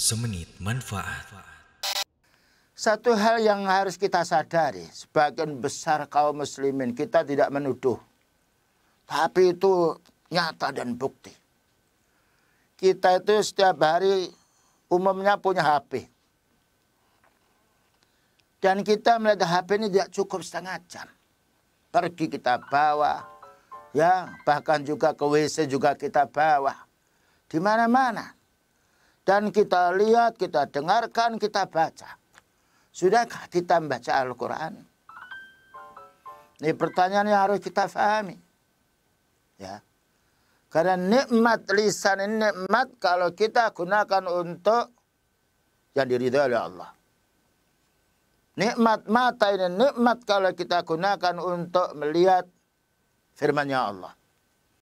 Semenit Manfaat Satu hal yang harus kita sadari, sebagian besar kaum muslimin kita tidak menuduh. Tapi itu nyata dan bukti. Kita itu setiap hari umumnya punya HP. Dan kita melihat HP ini tidak cukup setengah jam. Pergi kita bawa, ya bahkan juga ke WC juga kita bawa. Di mana-mana dan kita lihat, kita dengarkan, kita baca. Sudahkah kita membaca Al-Quran? Ini pertanyaan yang harus kita fahami, Ya. Karena nikmat lisan ini nikmat kalau kita gunakan untuk yang diridhai oleh Allah. Nikmat mata ini nikmat kalau kita gunakan untuk melihat firman-Nya Allah.